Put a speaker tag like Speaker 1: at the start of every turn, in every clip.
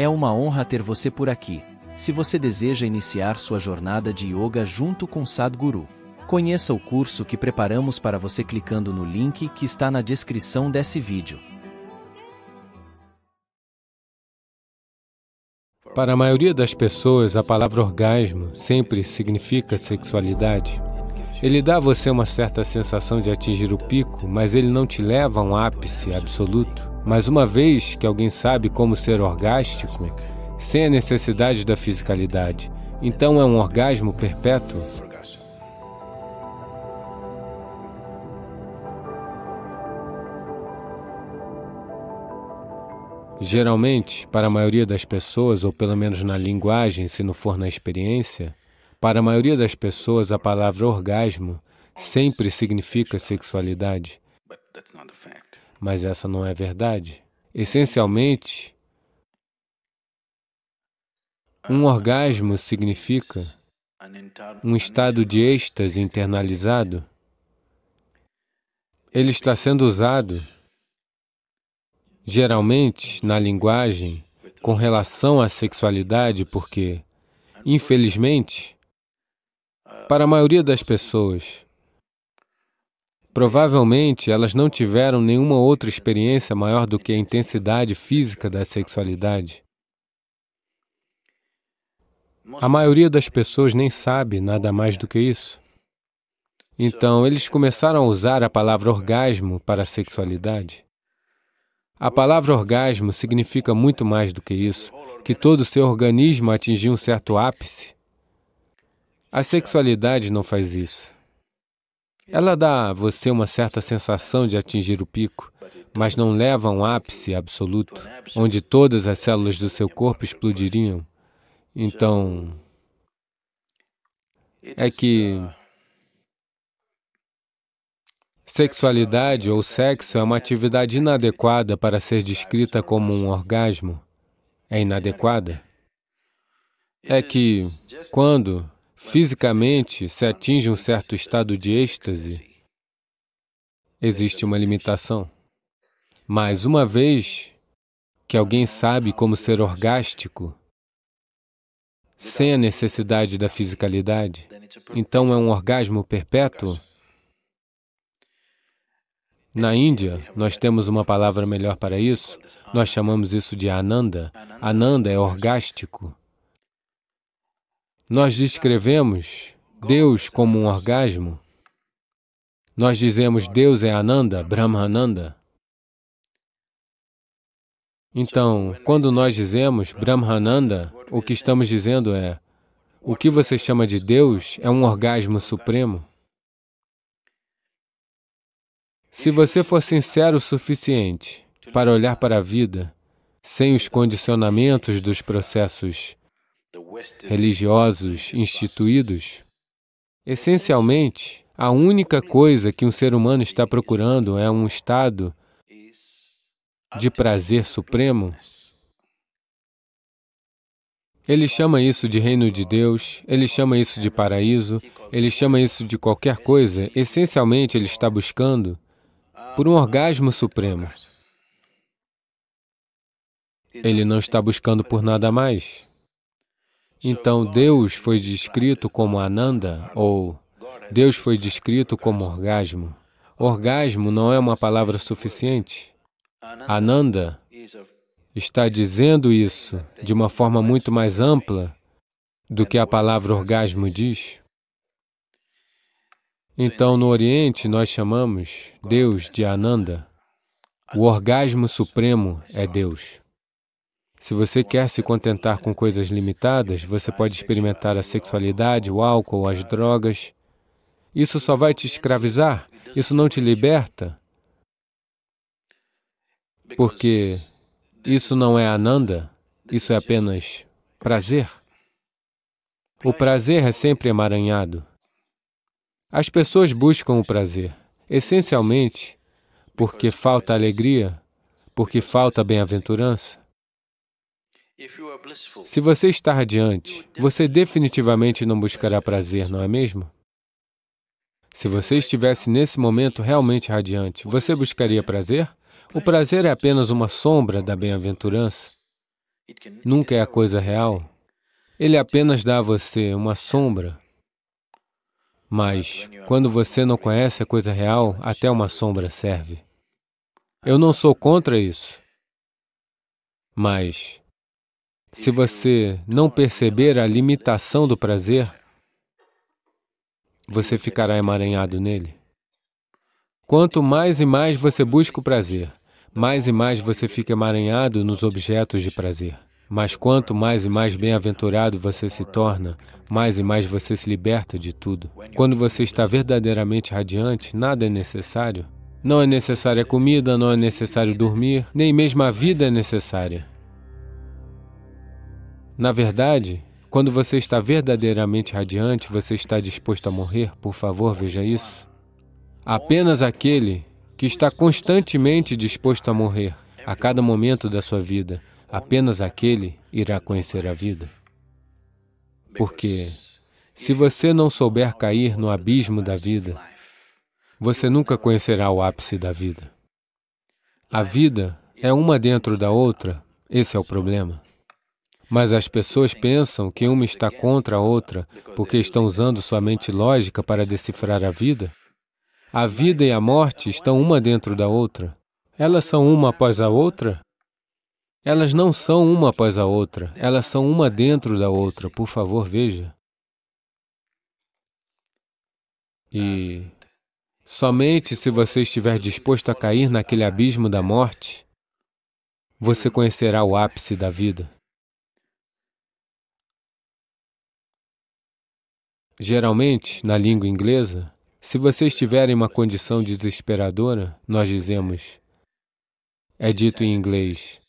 Speaker 1: É uma honra ter você por aqui. Se você deseja iniciar sua jornada de yoga junto com Sadhguru, conheça o curso que preparamos para você clicando no link que está na descrição desse vídeo. Para a maioria das pessoas, a palavra orgasmo sempre significa sexualidade. Ele dá a você uma certa sensação de atingir o pico, mas ele não te leva a um ápice absoluto. Mas uma vez que alguém sabe como ser orgástico, é é? sem a necessidade da fisicalidade, então é um orgasmo perpétuo. Geralmente, para a maioria das pessoas, ou pelo menos na linguagem, se não for na experiência, para a maioria das pessoas a palavra orgasmo sempre significa sexualidade. But that's not the fact. Mas essa não é verdade. Essencialmente, um orgasmo significa um estado de êxtase internalizado. Ele está sendo usado, geralmente, na linguagem com relação à sexualidade, porque, infelizmente, para a maioria das pessoas, Provavelmente elas não tiveram nenhuma outra experiência maior do que a intensidade física da sexualidade. A maioria das pessoas nem sabe nada mais do que isso. Então, eles começaram a usar a palavra orgasmo para a sexualidade. A palavra orgasmo significa muito mais do que isso, que todo o seu organismo atingiu um certo ápice. A sexualidade não faz isso. Ela dá a você uma certa sensação de atingir o pico, mas não leva a um ápice absoluto, onde todas as células do seu corpo explodiriam. Então, é que sexualidade ou sexo é uma atividade inadequada para ser descrita como um orgasmo. É inadequada. É que, quando fisicamente se atinge um certo estado de êxtase, existe uma limitação. Mas uma vez que alguém sabe como ser orgástico, sem a necessidade da fisicalidade, então é um orgasmo perpétuo. Na Índia, nós temos uma palavra melhor para isso. Nós chamamos isso de Ananda. Ananda é orgástico. Nós descrevemos Deus como um orgasmo. Nós dizemos Deus é Ananda, Brahmananda. Então, quando nós dizemos Brahmananda, o que estamos dizendo é, o que você chama de Deus é um orgasmo supremo. Se você for sincero o suficiente para olhar para a vida sem os condicionamentos dos processos religiosos instituídos, essencialmente, a única coisa que um ser humano está procurando é um estado de prazer supremo. Ele chama isso de reino de Deus, ele chama isso de paraíso, ele chama isso de qualquer coisa. Essencialmente, ele está buscando por um orgasmo supremo. Ele não está buscando por nada mais. Então, Deus foi descrito como Ananda, ou Deus foi descrito como orgasmo. Orgasmo não é uma palavra suficiente. Ananda está dizendo isso de uma forma muito mais ampla do que a palavra orgasmo diz. Então, no Oriente, nós chamamos Deus de Ananda. O orgasmo supremo é Deus. Se você quer se contentar com coisas limitadas, você pode experimentar a sexualidade, o álcool, as drogas. Isso só vai te escravizar, isso não te liberta, porque isso não é ananda, isso é apenas prazer. O prazer é sempre emaranhado. As pessoas buscam o prazer, essencialmente porque falta alegria, porque falta bem-aventurança. Se você está radiante, você definitivamente não buscará prazer, não é mesmo? Se você estivesse nesse momento realmente radiante, você buscaria prazer? O prazer é apenas uma sombra da bem-aventurança. Nunca é a coisa real. Ele apenas dá a você uma sombra. Mas, quando você não conhece a coisa real, até uma sombra serve. Eu não sou contra isso. Mas, se você não perceber a limitação do prazer, você ficará emaranhado nele. Quanto mais e mais você busca o prazer, mais e mais você fica emaranhado nos objetos de prazer. Mas quanto mais e mais bem-aventurado você se torna, mais e mais você se liberta de tudo. Quando você está verdadeiramente radiante, nada é necessário. Não é necessária comida, não é necessário dormir, nem mesmo a vida é necessária. Na verdade, quando você está verdadeiramente radiante, você está disposto a morrer, por favor, veja isso. Apenas aquele que está constantemente disposto a morrer a cada momento da sua vida, apenas aquele irá conhecer a vida. Porque se você não souber cair no abismo da vida, você nunca conhecerá o ápice da vida. A vida é uma dentro da outra, esse é o problema. Mas as pessoas pensam que uma está contra a outra porque estão usando sua mente lógica para decifrar a vida. A vida e a morte estão uma dentro da outra. Elas são uma após a outra? Elas não são uma após a outra, elas são uma dentro da outra. Por favor, veja. E somente se você estiver disposto a cair naquele abismo da morte, você conhecerá o ápice da vida. Geralmente, na língua inglesa, se vocês tiverem uma condição desesperadora, nós dizemos, é dito em inglês,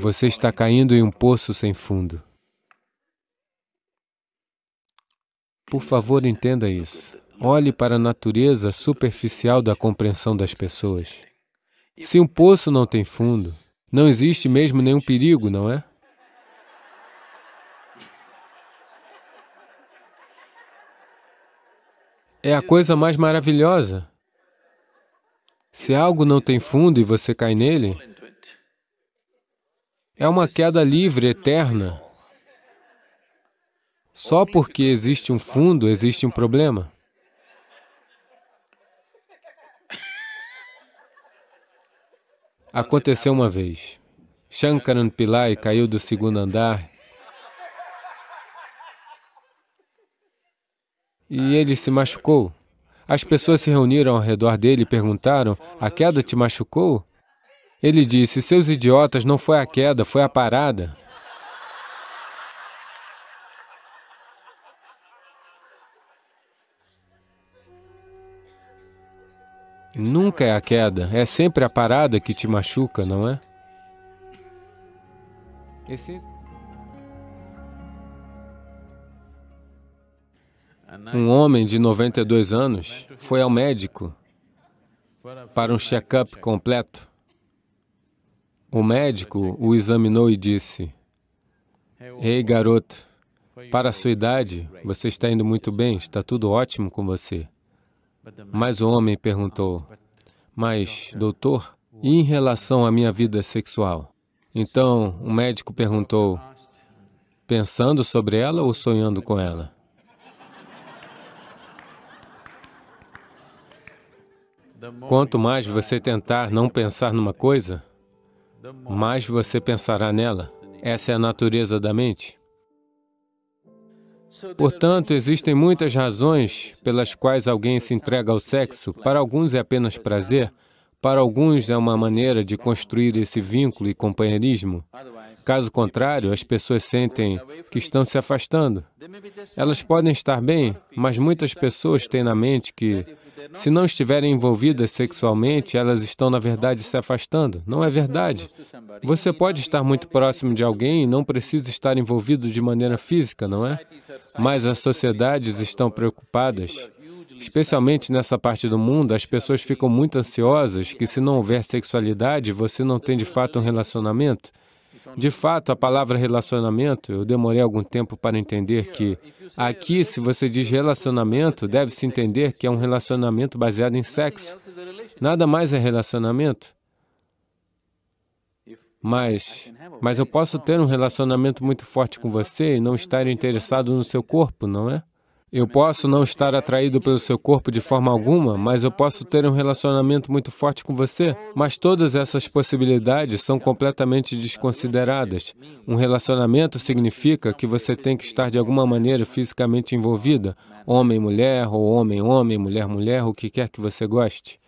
Speaker 1: você está caindo em um poço sem fundo. Por favor, entenda isso. Olhe para a natureza superficial da compreensão das pessoas. Se um poço não tem fundo, não existe mesmo nenhum perigo, não é? é a coisa mais maravilhosa. Se algo não tem fundo e você cai nele, é uma queda livre, eterna. Só porque existe um fundo, existe um problema. Aconteceu uma vez. Shankaran Pillai caiu do segundo andar e ele se machucou. As pessoas se reuniram ao redor dele e perguntaram: A queda te machucou? Ele disse: Seus idiotas, não foi a queda, foi a parada. Nunca é a queda, é sempre a parada que te machuca, não é? Esse... um homem de 92 anos foi ao médico para um check-up completo. O médico o examinou e disse, Ei, garoto, para a sua idade, você está indo muito bem, está tudo ótimo com você. Mas o homem perguntou, Mas, doutor, e em relação à minha vida sexual? Então, o médico perguntou, Pensando sobre ela ou sonhando com ela? Quanto mais você tentar não pensar numa coisa, mais você pensará nela. Essa é a natureza da mente. Portanto, existem muitas razões pelas quais alguém se entrega ao sexo. Para alguns é apenas prazer, para alguns é uma maneira de construir esse vínculo e companheirismo. Caso contrário, as pessoas sentem que estão se afastando. Elas podem estar bem, mas muitas pessoas têm na mente que se não estiverem envolvidas sexualmente, elas estão, na verdade, se afastando. Não é verdade. Você pode estar muito próximo de alguém e não precisa estar envolvido de maneira física, não é? Mas as sociedades estão preocupadas. Especialmente nessa parte do mundo, as pessoas ficam muito ansiosas que se não houver sexualidade, você não tem de fato um relacionamento. De fato, a palavra relacionamento, eu demorei algum tempo para entender que aqui, se você diz relacionamento, deve-se entender que é um relacionamento baseado em sexo. Nada mais é relacionamento. Mas, mas eu posso ter um relacionamento muito forte com você e não estar interessado no seu corpo, não é? Eu posso não estar atraído pelo seu corpo de forma alguma, mas eu posso ter um relacionamento muito forte com você. Mas todas essas possibilidades são completamente desconsideradas. Um relacionamento significa que você tem que estar de alguma maneira fisicamente envolvida, homem, mulher, ou homem, homem, mulher, mulher, o que quer que você goste.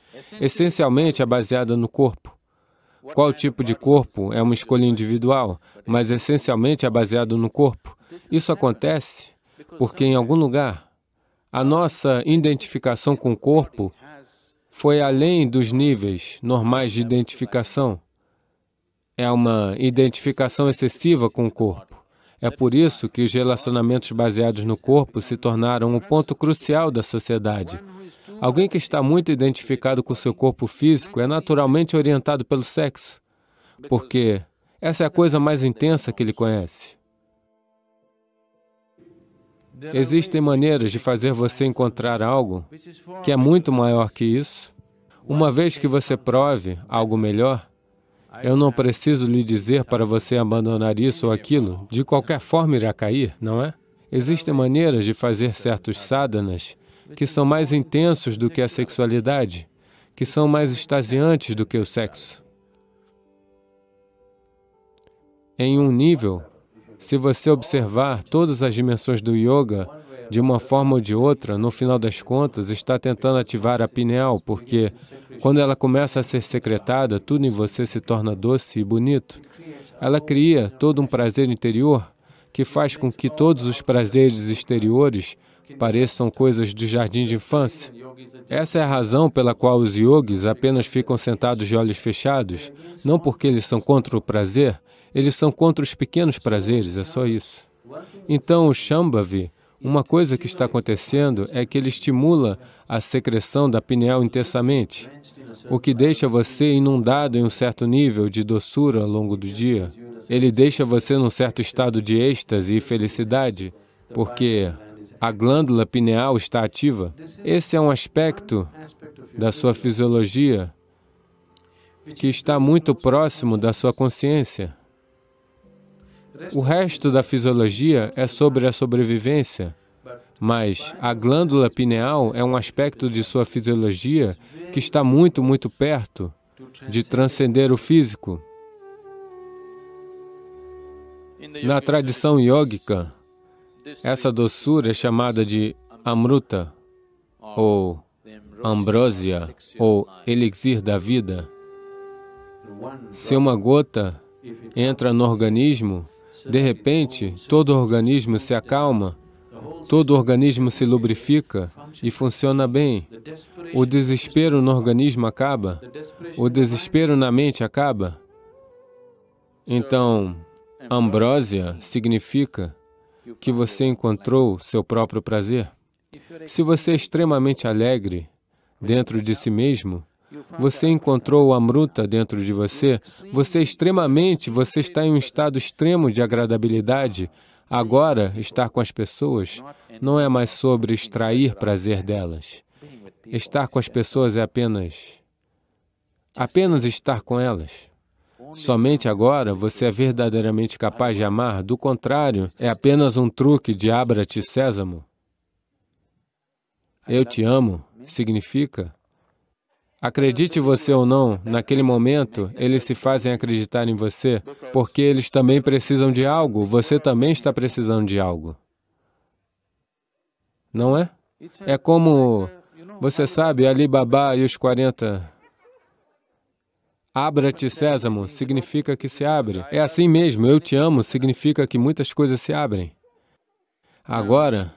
Speaker 1: Essencialmente é baseada no corpo. Qual tipo de corpo é uma escolha individual, mas essencialmente é baseado no corpo. Isso acontece porque em algum lugar a nossa identificação com o corpo foi além dos níveis normais de identificação. É uma identificação excessiva com o corpo. É por isso que os relacionamentos baseados no corpo se tornaram um ponto crucial da sociedade. Alguém que está muito identificado com seu corpo físico é naturalmente orientado pelo sexo, porque essa é a coisa mais intensa que ele conhece. Existem maneiras de fazer você encontrar algo que é muito maior que isso. Uma vez que você prove algo melhor, eu não preciso lhe dizer para você abandonar isso ou aquilo, de qualquer forma irá cair, não é? Existem maneiras de fazer certos sadhanas que são mais intensos do que a sexualidade, que são mais extasiantes do que o sexo. Em um nível, se você observar todas as dimensões do yoga, de uma forma ou de outra, no final das contas, está tentando ativar a pineal, porque quando ela começa a ser secretada, tudo em você se torna doce e bonito. Ela cria todo um prazer interior que faz com que todos os prazeres exteriores pareçam coisas do jardim de infância. Essa é a razão pela qual os yogis apenas ficam sentados de olhos fechados, não porque eles são contra o prazer, eles são contra os pequenos prazeres, é só isso. Então, o Shambhavi, uma coisa que está acontecendo é que ele estimula a secreção da pineal intensamente, o que deixa você inundado em um certo nível de doçura ao longo do dia. Ele deixa você num certo estado de êxtase e felicidade, porque a glândula pineal está ativa. Esse é um aspecto da sua fisiologia que está muito próximo da sua consciência. O resto da fisiologia é sobre a sobrevivência, mas a glândula pineal é um aspecto de sua fisiologia que está muito, muito perto de transcender o físico. Na tradição yógica, essa doçura é chamada de amruta, ou ambrosia ou elixir da vida. Se uma gota entra no organismo, de repente, todo o organismo se acalma, todo o organismo se lubrifica e funciona bem. O desespero no organismo acaba, o desespero na mente acaba. Então, ambrósia significa que você encontrou seu próprio prazer. Se você é extremamente alegre dentro de si mesmo, você encontrou o Amruta dentro de você. Você é extremamente, você está em um estado extremo de agradabilidade. Agora, estar com as pessoas não é mais sobre extrair prazer delas. Estar com as pessoas é apenas apenas estar com elas. Somente agora você é verdadeiramente capaz de amar, do contrário, é apenas um truque de Abra-te Sésamo. Eu te amo significa Acredite você ou não, naquele momento, eles se fazem acreditar em você, porque eles também precisam de algo, você também está precisando de algo. Não é? É como, você sabe, Ali Baba e os 40. Abra-te, Sésamo, significa que se abre. É assim mesmo, eu te amo, significa que muitas coisas se abrem. Agora,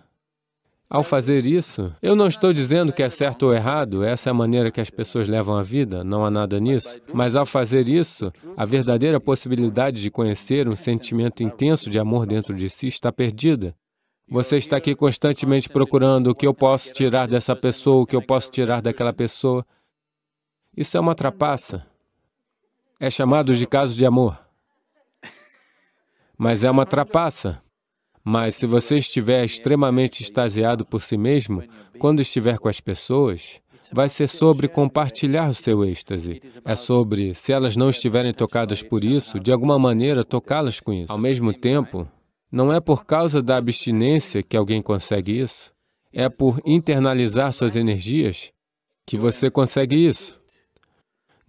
Speaker 1: ao fazer isso, eu não estou dizendo que é certo ou errado, essa é a maneira que as pessoas levam a vida, não há nada nisso. Mas ao fazer isso, a verdadeira possibilidade de conhecer um sentimento intenso de amor dentro de si está perdida. Você está aqui constantemente procurando o que eu posso tirar dessa pessoa, o que eu posso tirar daquela pessoa. Isso é uma trapaça. É chamado de caso de amor. Mas é uma trapaça. Mas se você estiver extremamente extasiado por si mesmo, quando estiver com as pessoas, vai ser sobre compartilhar o seu êxtase. É sobre, se elas não estiverem tocadas por isso, de alguma maneira tocá-las com isso. Ao mesmo tempo, não é por causa da abstinência que alguém consegue isso. É por internalizar suas energias que você consegue isso.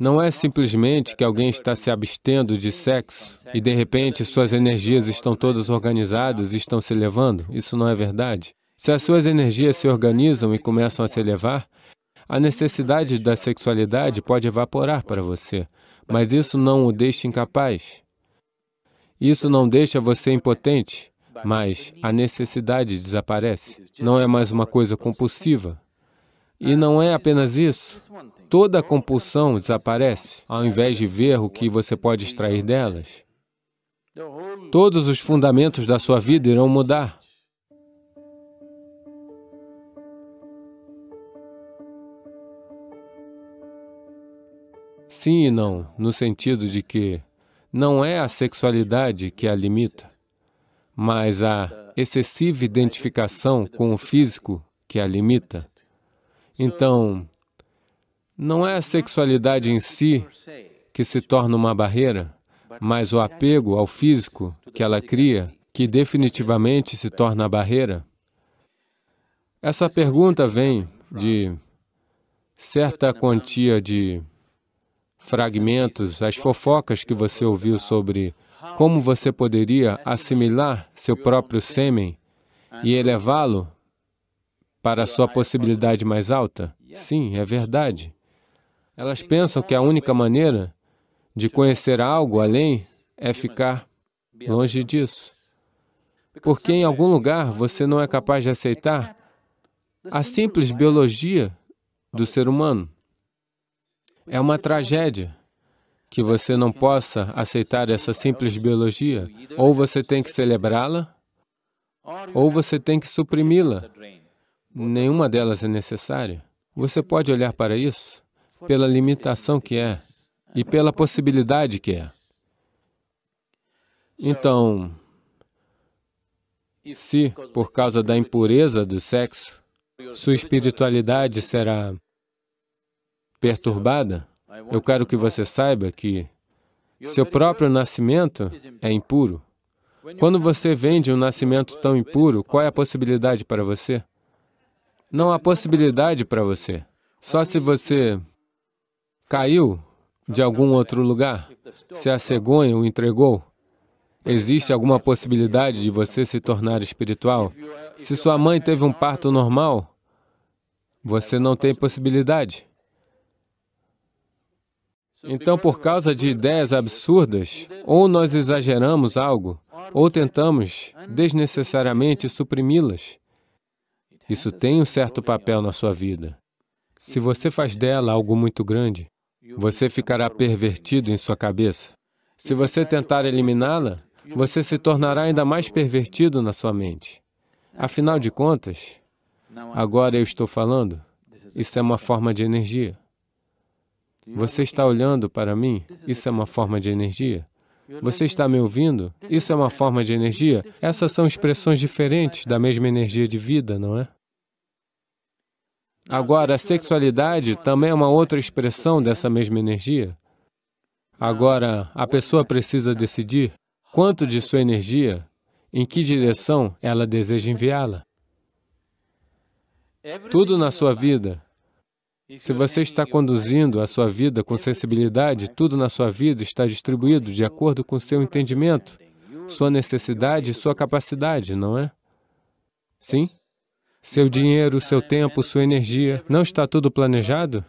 Speaker 1: Não é simplesmente que alguém está se abstendo de sexo e, de repente, suas energias estão todas organizadas e estão se elevando. Isso não é verdade. Se as suas energias se organizam e começam a se elevar, a necessidade da sexualidade pode evaporar para você, mas isso não o deixa incapaz. Isso não deixa você impotente, mas a necessidade desaparece. Não é mais uma coisa compulsiva, e não é apenas isso. Toda a compulsão desaparece, ao invés de ver o que você pode extrair delas. Todos os fundamentos da sua vida irão mudar. Sim e não, no sentido de que não é a sexualidade que a limita, mas a excessiva identificação com o físico que a limita. Então, não é a sexualidade em si que se torna uma barreira, mas o apego ao físico que ela cria, que definitivamente se torna a barreira. Essa pergunta vem de certa quantia de fragmentos, as fofocas que você ouviu sobre como você poderia assimilar seu próprio sêmen e elevá-lo para a sua possibilidade mais alta? Sim, é verdade. Elas pensam que a única maneira de conhecer algo além é ficar longe disso. Porque em algum lugar você não é capaz de aceitar a simples biologia do ser humano. É uma tragédia que você não possa aceitar essa simples biologia. Ou você tem que celebrá-la, ou você tem que suprimi-la nenhuma delas é necessária. Você pode olhar para isso pela limitação que é, é e pela possibilidade que é. Então, se, por causa da impureza do sexo, sua espiritualidade será perturbada, eu quero que você saiba que seu próprio nascimento é impuro. Quando você vende um nascimento tão impuro, qual é a possibilidade para você? Não há possibilidade para você. Só se você caiu de algum outro lugar, se a cegonha o entregou, existe alguma possibilidade de você se tornar espiritual? Se sua mãe teve um parto normal, você não tem possibilidade. Então, por causa de ideias absurdas, ou nós exageramos algo, ou tentamos desnecessariamente suprimi-las. Isso tem um certo papel na sua vida. Se você faz dela algo muito grande, você ficará pervertido em sua cabeça. Se você tentar eliminá-la, você se tornará ainda mais pervertido na sua mente. Afinal de contas, agora eu estou falando, isso é uma forma de energia. Você está olhando para mim, isso é uma forma de energia. Você está me ouvindo? Isso é uma forma de energia? Essas são expressões diferentes da mesma energia de vida, não é? Agora, a sexualidade também é uma outra expressão dessa mesma energia. Agora, a pessoa precisa decidir quanto de sua energia, em que direção ela deseja enviá-la. Tudo na sua vida, se você está conduzindo a sua vida com sensibilidade, tudo na sua vida está distribuído de acordo com seu entendimento, sua necessidade e sua capacidade, não é? Sim? seu dinheiro, seu tempo, sua energia, não está tudo planejado?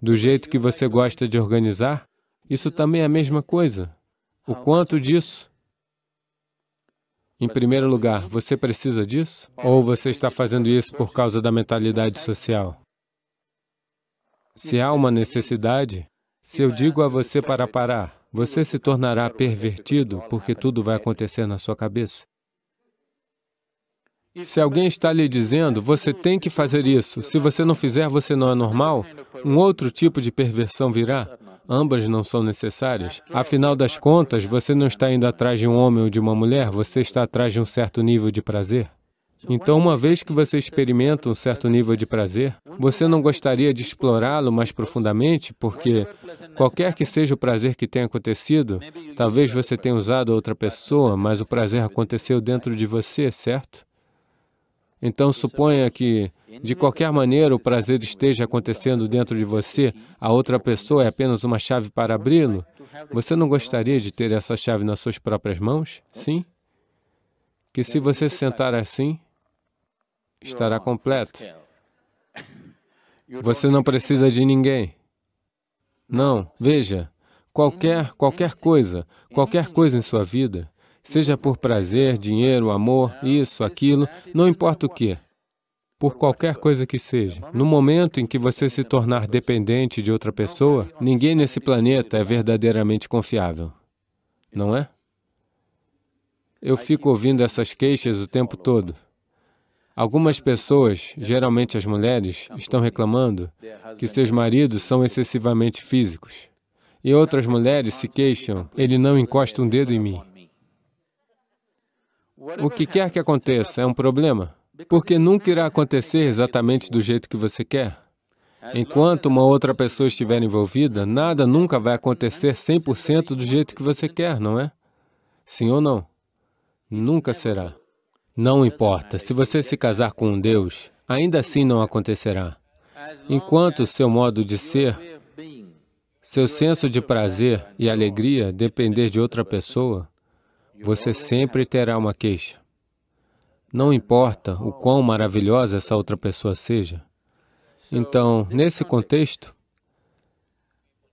Speaker 1: Do jeito que você gosta de organizar? Isso também é a mesma coisa. O quanto disso? Em primeiro lugar, você precisa disso? Ou você está fazendo isso por causa da mentalidade social? Se há uma necessidade, se eu digo a você para parar, você se tornará pervertido porque tudo vai acontecer na sua cabeça. Se alguém está lhe dizendo, você tem que fazer isso, se você não fizer, você não é normal, um outro tipo de perversão virá. Ambas não são necessárias. Afinal das contas, você não está indo atrás de um homem ou de uma mulher, você está atrás de um certo nível de prazer. Então, uma vez que você experimenta um certo nível de prazer, você não gostaria de explorá-lo mais profundamente, porque qualquer que seja o prazer que tenha acontecido, talvez você tenha usado outra pessoa, mas o prazer aconteceu dentro de você, certo? Então, suponha que, de qualquer maneira, o prazer esteja acontecendo dentro de você, a outra pessoa é apenas uma chave para abri-lo. Você não gostaria de ter essa chave nas suas próprias mãos? Sim? Que se você sentar assim, estará completo. Você não precisa de ninguém. Não, veja, qualquer, qualquer coisa, qualquer coisa em sua vida, seja por prazer, dinheiro, amor, isso, aquilo, não importa o que, por qualquer coisa que seja. No momento em que você se tornar dependente de outra pessoa, ninguém nesse planeta é verdadeiramente confiável, não é? Eu fico ouvindo essas queixas o tempo todo. Algumas pessoas, geralmente as mulheres, estão reclamando que seus maridos são excessivamente físicos. E outras mulheres se queixam, ele não encosta um dedo em mim. O que quer que aconteça é um problema, porque nunca irá acontecer exatamente do jeito que você quer. Enquanto uma outra pessoa estiver envolvida, nada nunca vai acontecer 100% do jeito que você quer, não é? Sim ou não? Nunca será. Não importa, se você se casar com um Deus, ainda assim não acontecerá. Enquanto seu modo de ser, seu senso de prazer e alegria depender de outra pessoa, você sempre terá uma queixa. Não importa o quão maravilhosa essa outra pessoa seja. Então, nesse contexto,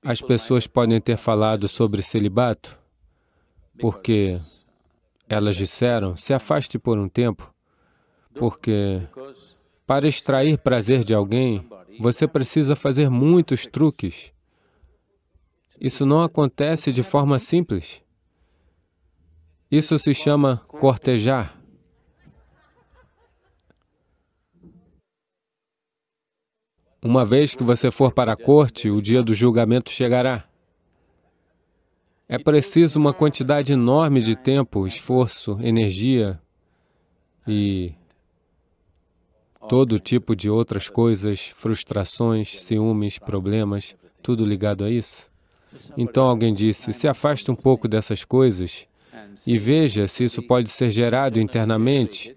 Speaker 1: as pessoas podem ter falado sobre celibato, porque elas disseram, se afaste por um tempo, porque para extrair prazer de alguém, você precisa fazer muitos truques. Isso não acontece de forma simples. Isso se chama cortejar. Uma vez que você for para a corte, o dia do julgamento chegará. É preciso uma quantidade enorme de tempo, esforço, energia e todo tipo de outras coisas, frustrações, ciúmes, problemas, tudo ligado a isso. Então alguém disse, se afasta um pouco dessas coisas e veja se isso pode ser gerado internamente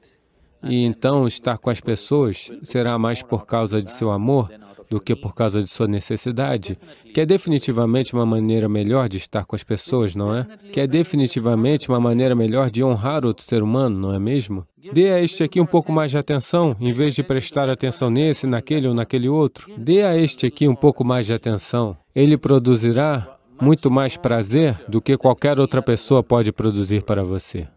Speaker 1: e então estar com as pessoas será mais por causa de seu amor do que por causa de sua necessidade, que é definitivamente uma maneira melhor de estar com as pessoas, não é? Que é definitivamente uma maneira melhor de honrar outro ser humano, não é mesmo? Dê a este aqui um pouco mais de atenção, em vez de prestar atenção nesse, naquele ou naquele outro. Dê a este aqui um pouco mais de atenção. Ele produzirá muito mais prazer do que qualquer outra pessoa pode produzir para você.